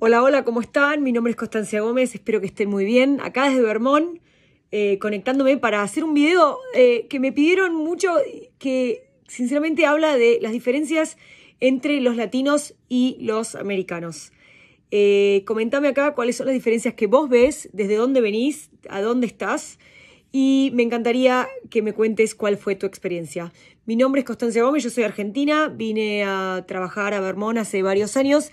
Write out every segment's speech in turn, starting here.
Hola, hola, ¿cómo están? Mi nombre es Constancia Gómez, espero que estén muy bien. Acá desde Vermont, eh, conectándome para hacer un video eh, que me pidieron mucho, que sinceramente habla de las diferencias entre los latinos y los americanos. Eh, acá cuáles son las diferencias que vos ves, desde dónde venís, a dónde estás. Y me encantaría que me cuentes cuál fue tu experiencia. Mi nombre es Constancia Gómez, yo soy argentina, vine a trabajar a Vermont hace varios años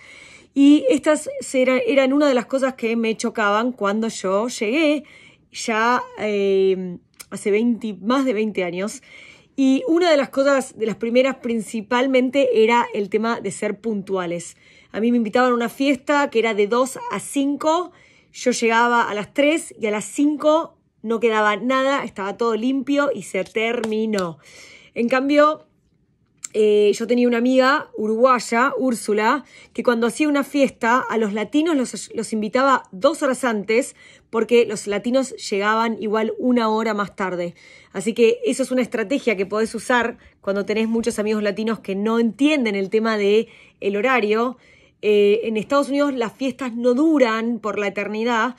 y estas eran una de las cosas que me chocaban cuando yo llegué ya eh, hace más de 20 años. Y una de las cosas, de las primeras principalmente, era el tema de ser puntuales. A mí me invitaban a una fiesta que era de 2 a 5. Yo llegaba a las 3 y a las 5 no quedaba nada, estaba todo limpio y se terminó. En cambio, eh, yo tenía una amiga uruguaya, Úrsula, que cuando hacía una fiesta a los latinos los, invitaba dos horas antes porque los latinos llegaban igual una hora más tarde. Así que eso es una estrategia que podés usar cuando tenés muchos amigos latinos que no entienden el tema del el horario. Eh, en Estados Unidos las fiestas no duran por la eternidad.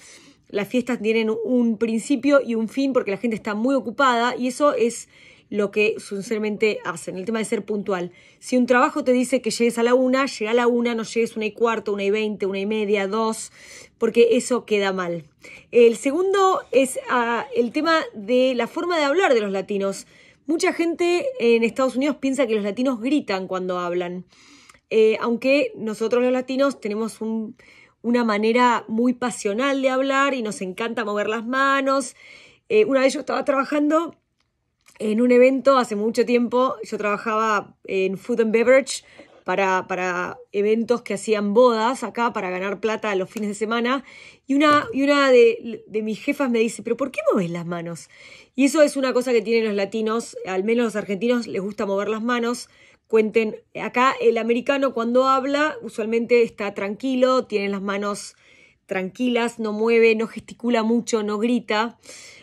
Las fiestas tienen un principio y un fin porque la gente está muy ocupada y eso es lo que sinceramente hacen. El tema de ser puntual. Si un trabajo te dice que llegues a la una, llega a la una, no llegues una y cuarto, una y veinte, una y media, dos, porque eso queda mal. El segundo es ah, el tema de la forma de hablar de los latinos. Mucha gente en Estados Unidos piensa que los latinos gritan cuando hablan. Eh, aunque nosotros los latinos tenemos una manera muy pasional de hablar y nos encanta mover las manos. Eh, una vez yo estaba trabajando en un evento hace mucho tiempo, yo trabajaba en Food and Beverage para, eventos que hacían bodas acá para ganar plata los fines de semana. Y una, y una de, mis jefas me dice, pero ¿por qué mueves las manos? Y eso es una cosa que tienen los latinos, al menos los argentinos les gusta mover las manos. Cuenten, acá el americano cuando habla usualmente está tranquilo, tiene las manos tranquilas, no mueve, no gesticula mucho, no grita.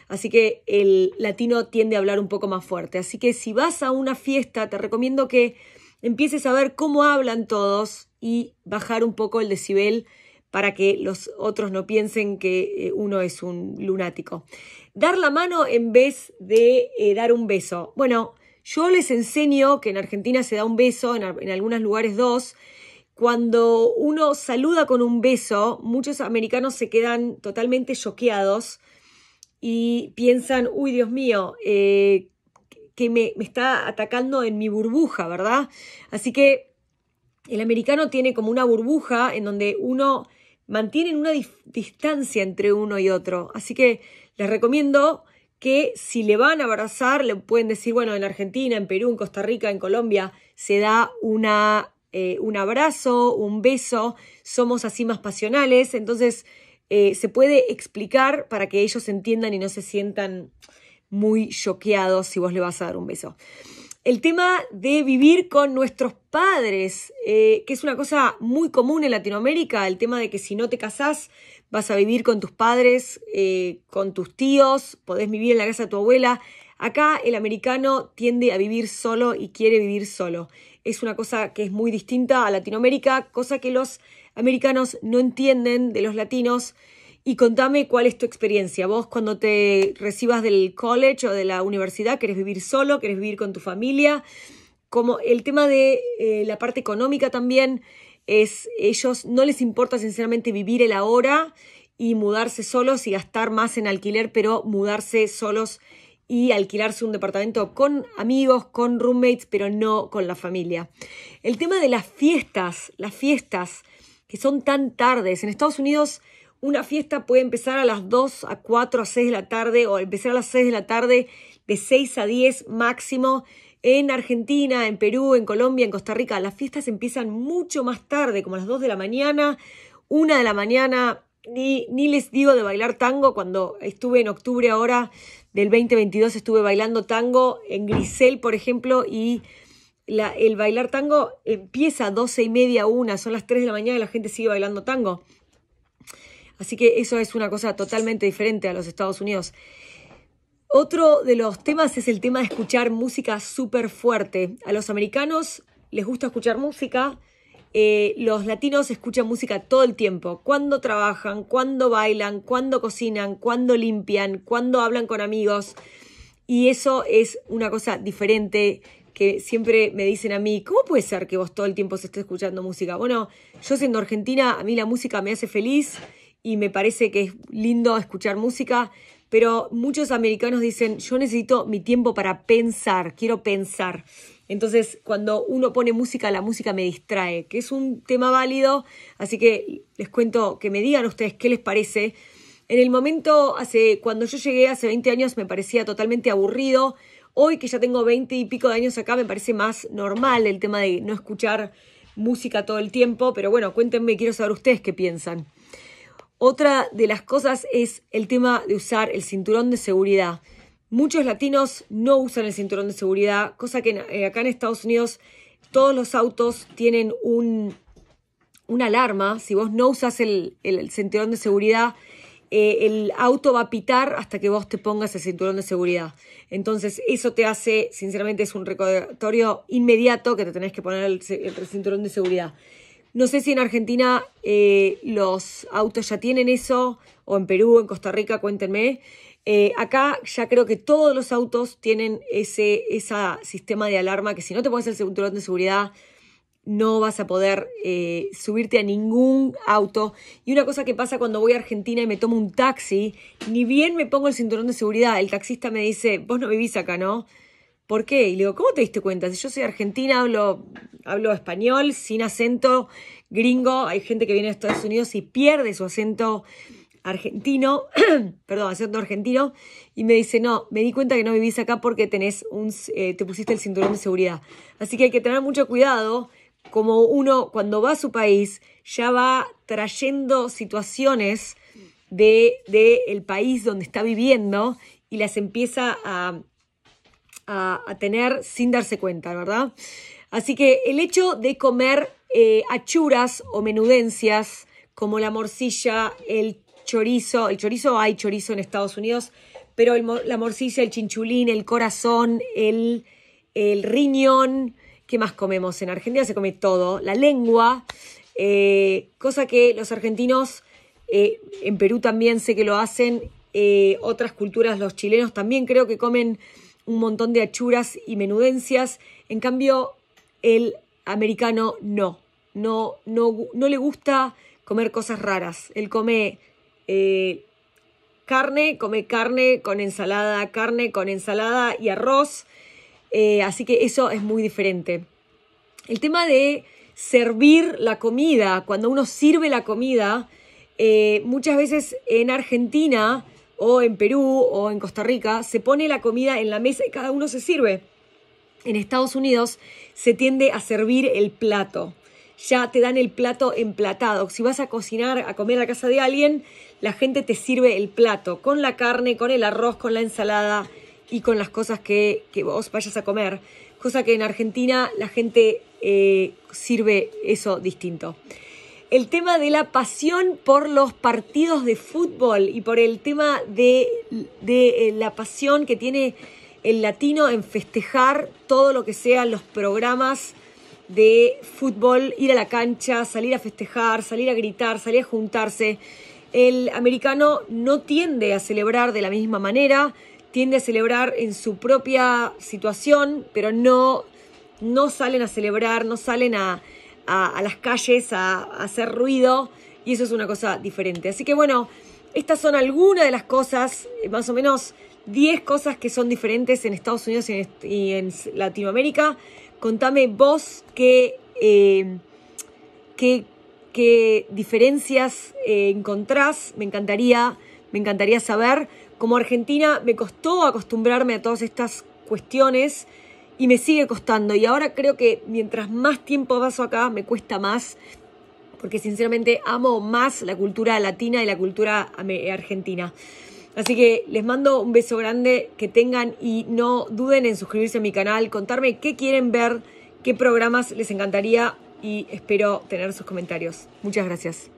Así que el latino tiende a hablar un poco más fuerte. Así que si vas a una fiesta, te recomiendo que empieces a ver cómo hablan todos y bajar un poco el decibel para que los otros no piensen que eh, uno es un lunático. Dar la mano en vez de eh, dar un beso. Bueno, yo les enseño que en Argentina se da un beso, en, en algunos lugares dos. Cuando uno saluda con un beso, muchos americanos se quedan totalmente choqueados y piensan, uy, Dios mío, eh, que me, está atacando en mi burbuja, ¿verdad? Así que el americano tiene como una burbuja en donde uno mantiene una distancia entre uno y otro. Así que les recomiendo que si le van a abrazar, le pueden decir, bueno, en Argentina, en Perú, en Costa Rica, en Colombia, se da una, eh, un abrazo, un beso, somos así más pasionales, entonces eh, se puede explicar para que ellos entiendan y no se sientan muy choqueados si vos le vas a dar un beso. El tema de vivir con nuestros padres, eh, que es una cosa muy común en Latinoamérica, el tema de que si no te casás vas a vivir con tus padres, eh, con tus tíos, podés vivir en la casa de tu abuela. Acá el americano tiende a vivir solo y quiere vivir solo es una cosa que es muy distinta a Latinoamérica, cosa que los americanos no entienden de los latinos. Y contame cuál es tu experiencia. Vos cuando te recibas del college o de la universidad, ¿querés vivir solo? ¿Querés vivir con tu familia? Como el tema de eh, la parte económica también es, ellos no les importa sinceramente vivir el ahora y mudarse solos y gastar más en alquiler, pero mudarse solos y alquilarse un departamento con amigos, con roommates, pero no con la familia. El tema de las fiestas, las fiestas que son tan tardes. En Estados Unidos una fiesta puede empezar a las 2, a 4, a 6 de la tarde o empezar a las 6 de la tarde de 6 a 10 máximo. En Argentina, en Perú, en Colombia, en Costa Rica, las fiestas empiezan mucho más tarde, como a las 2 de la mañana, 1 de la mañana, ni, les digo de bailar tango, cuando estuve en octubre ahora del 2022 estuve bailando tango en Grisel, por ejemplo, y la, el bailar tango empieza a 12 y media, una, son las 3 de la mañana y la gente sigue bailando tango. Así que eso es una cosa totalmente diferente a los Estados Unidos. Otro de los temas es el tema de escuchar música súper fuerte. A los americanos les gusta escuchar música, eh, los latinos escuchan música todo el tiempo, cuando trabajan, cuando bailan, cuando cocinan, cuando limpian, cuando hablan con amigos. Y eso es una cosa diferente que siempre me dicen a mí, ¿cómo puede ser que vos todo el tiempo se esté escuchando música? Bueno, yo siendo argentina, a mí la música me hace feliz y me parece que es lindo escuchar música, pero muchos americanos dicen, yo necesito mi tiempo para pensar, quiero pensar. Entonces, cuando uno pone música, la música me distrae, que es un tema válido, así que les cuento que me digan ustedes qué les parece. En el momento, hace, cuando yo llegué hace 20 años, me parecía totalmente aburrido. Hoy que ya tengo 20 y pico de años acá, me parece más normal el tema de no escuchar música todo el tiempo, pero bueno, cuéntenme, quiero saber ustedes qué piensan. Otra de las cosas es el tema de usar el cinturón de seguridad. Muchos latinos no usan el cinturón de seguridad, cosa que eh, acá en Estados Unidos todos los autos tienen un, una alarma. Si vos no usas el, cinturón de seguridad, eh, el auto va a pitar hasta que vos te pongas el cinturón de seguridad. Entonces eso te hace, sinceramente, es un recordatorio inmediato que te tenés que poner el, cinturón de seguridad. No sé si en Argentina eh, los autos ya tienen eso, o en Perú, en Costa Rica, cuéntenme. Eh, acá ya creo que todos los autos tienen ese sistema de alarma que si no te pones el cinturón de seguridad no vas a poder eh, subirte a ningún auto. Y una cosa que pasa cuando voy a Argentina y me tomo un taxi, ni bien me pongo el cinturón de seguridad, el taxista me dice, vos no vivís acá, ¿no? ¿Por qué? Y le digo, ¿cómo te diste cuenta? Si yo soy argentina, hablo, hablo español, sin acento gringo, hay gente que viene de Estados Unidos y pierde su acento argentino, perdón, acento argentino, y me dice, no, me di cuenta que no vivís acá porque tenés un, eh, te pusiste el cinturón de seguridad. Así que hay que tener mucho cuidado, como uno cuando va a su país ya va trayendo situaciones del de, el país donde está viviendo y las empieza a, a, tener sin darse cuenta, ¿verdad? Así que el hecho de comer eh, achuras o menudencias, como la morcilla, el chorizo, el chorizo hay chorizo en Estados Unidos, pero la morcilla, el chinchulín, el corazón, el, riñón, ¿qué más comemos? En Argentina se come todo, la lengua, eh, cosa que los argentinos, eh, en Perú también sé que lo hacen, eh, otras culturas, los chilenos también creo que comen un montón de achuras y menudencias, en cambio el americano no, no, no, no le gusta comer cosas raras, él come eh, carne, come carne con ensalada, carne con ensalada y arroz. Eh, así que eso es muy diferente. El tema de servir la comida, cuando uno sirve la comida, eh, muchas veces en Argentina o en Perú o en Costa Rica se pone la comida en la mesa y cada uno se sirve. En Estados Unidos se tiende a servir el plato ya te dan el plato emplatado. Si vas a cocinar, a comer a casa de alguien, la gente te sirve el plato con la carne, con el arroz, con la ensalada y con las cosas que, que vos vayas a comer. Cosa que en Argentina la gente eh, sirve eso distinto. El tema de la pasión por los partidos de fútbol y por el tema de, de eh, la pasión que tiene el latino en festejar todo lo que sean los programas de fútbol, ir a la cancha, salir a festejar, salir a gritar, salir a juntarse. El americano no tiende a celebrar de la misma manera, tiende a celebrar en su propia situación, pero no, no salen a celebrar, no salen a, las calles a, a hacer ruido y eso es una cosa diferente. Así que bueno, estas son algunas de las cosas eh, más o menos 10 cosas que son diferentes en Estados Unidos y en Latinoamérica. Contame vos qué, em, qué, diferencias eh, encontrás. Me encantaría, me encantaría saber. Como argentina me costó acostumbrarme a todas estas cuestiones y me sigue costando. Y ahora creo que mientras más tiempo paso acá, me cuesta más. Porque sinceramente amo más la cultura latina y la cultura argentina. Así que les mando un beso grande, que tengan y no duden en suscribirse a mi canal, contarme qué quieren ver, qué programas les encantaría y espero tener sus comentarios. Muchas gracias.